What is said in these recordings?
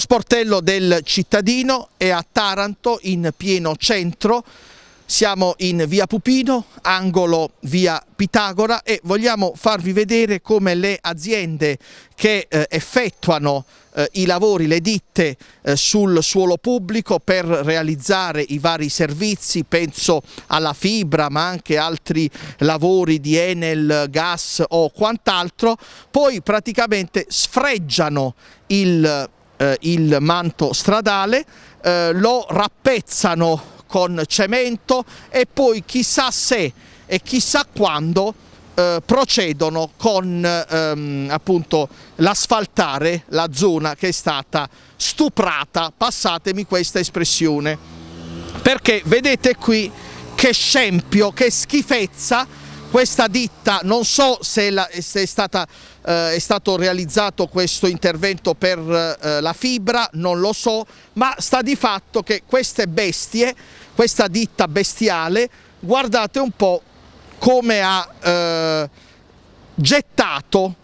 Lo sportello del cittadino è a Taranto in pieno centro, siamo in via Pupino, angolo via Pitagora e vogliamo farvi vedere come le aziende che eh, effettuano eh, i lavori, le ditte eh, sul suolo pubblico per realizzare i vari servizi, penso alla fibra ma anche altri lavori di Enel, gas o quant'altro, poi praticamente sfreggiano il eh, il manto stradale, eh, lo rappezzano con cemento e poi chissà se e chissà quando eh, procedono con ehm, appunto l'asfaltare la zona che è stata stuprata, passatemi questa espressione, perché vedete qui che scempio, che schifezza questa ditta, non so se, la, se è, stata, eh, è, stato realizzato questo intervento per eh, la fibra, non lo so, ma sta di fatto che queste bestie, questa ditta bestiale, guardate un po' come ha eh, gettato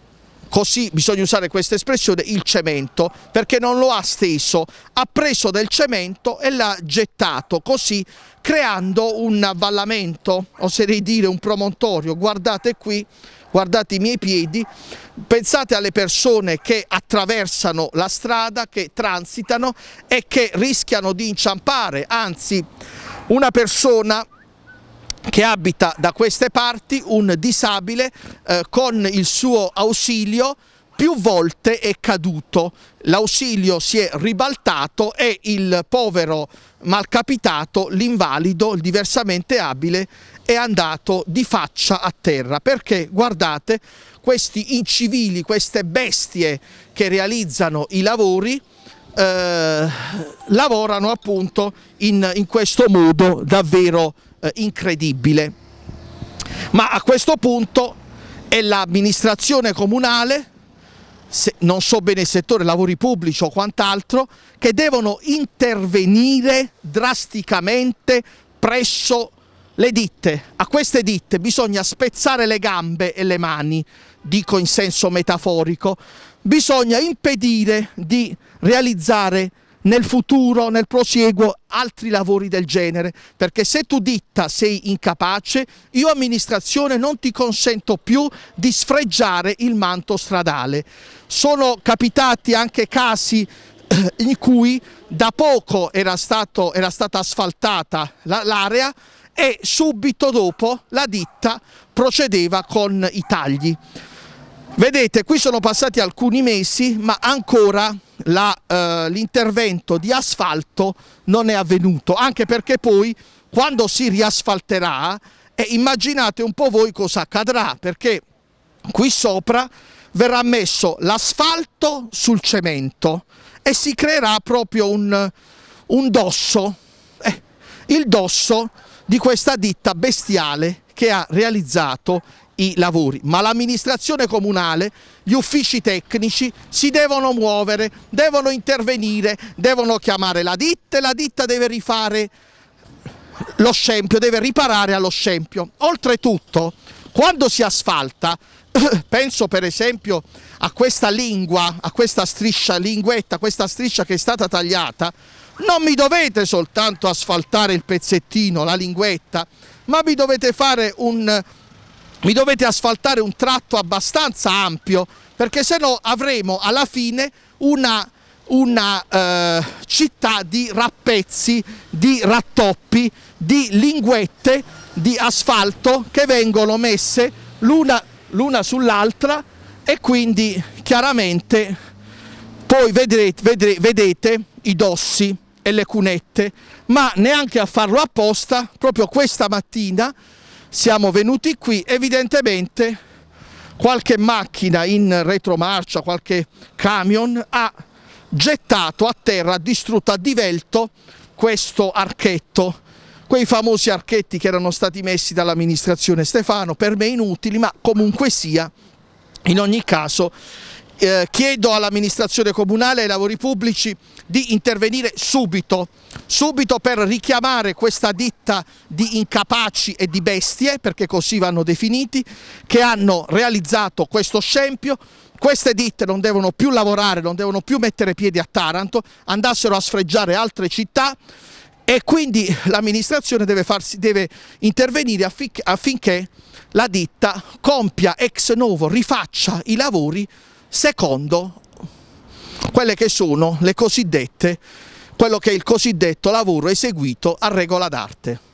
così bisogna usare questa espressione, il cemento, perché non lo ha steso, ha preso del cemento e l'ha gettato, così creando un avvallamento, oserei dire un promontorio, guardate qui, guardate i miei piedi, pensate alle persone che attraversano la strada, che transitano e che rischiano di inciampare, anzi una persona che abita da queste parti un disabile eh, con il suo ausilio più volte è caduto, l'ausilio si è ribaltato e il povero malcapitato, l'invalido, il diversamente abile è andato di faccia a terra perché guardate questi incivili, queste bestie che realizzano i lavori eh, lavorano appunto in, in questo modo davvero eh, incredibile. Ma a questo punto è l'amministrazione comunale, se, non so bene il settore lavori pubblici o quant'altro, che devono intervenire drasticamente presso le ditte. A queste ditte bisogna spezzare le gambe e le mani, dico in senso metaforico, bisogna impedire di realizzare nel futuro, nel prosieguo, altri lavori del genere, perché se tu ditta sei incapace, io amministrazione non ti consento più di sfreggiare il manto stradale. Sono capitati anche casi eh, in cui da poco era, stato, era stata asfaltata l'area e subito dopo la ditta procedeva con i tagli. Vedete, qui sono passati alcuni mesi, ma ancora eh, l'intervento eh, di asfalto non è avvenuto, anche perché poi quando si riasfalterà, eh, immaginate un po' voi cosa accadrà, perché qui sopra verrà messo l'asfalto sul cemento e si creerà proprio un, un dosso, eh, il dosso di questa ditta bestiale che ha realizzato i lavori, ma l'amministrazione comunale, gli uffici tecnici si devono muovere, devono intervenire, devono chiamare la ditta e la ditta deve rifare lo scempio, deve riparare allo scempio. Oltretutto, quando si asfalta, penso per esempio a questa lingua, a questa striscia, linguetta, questa striscia che è stata tagliata, non mi dovete soltanto asfaltare il pezzettino, la linguetta, ma vi dovete fare un mi dovete asfaltare un tratto abbastanza ampio perché se no avremo alla fine una, una eh, città di rappezzi, di rattoppi, di linguette di asfalto che vengono messe l'una sull'altra e quindi chiaramente poi vedrete, vedrete, vedete i dossi e le cunette ma neanche a farlo apposta proprio questa mattina siamo venuti qui, evidentemente qualche macchina in retromarcia, qualche camion ha gettato a terra, ha distrutto, ha divelto questo archetto, quei famosi archetti che erano stati messi dall'amministrazione Stefano, per me inutili ma comunque sia, in ogni caso eh, chiedo all'amministrazione comunale e ai lavori pubblici di intervenire subito, subito per richiamare questa ditta di incapaci e di bestie, perché così vanno definiti, che hanno realizzato questo scempio, queste ditte non devono più lavorare, non devono più mettere piedi a Taranto, andassero a sfreggiare altre città e quindi l'amministrazione deve, deve, intervenire affinché la ditta compia ex novo, rifaccia i lavori Secondo, quelle che sono le cosiddette, quello che è il cosiddetto lavoro eseguito a regola d'arte.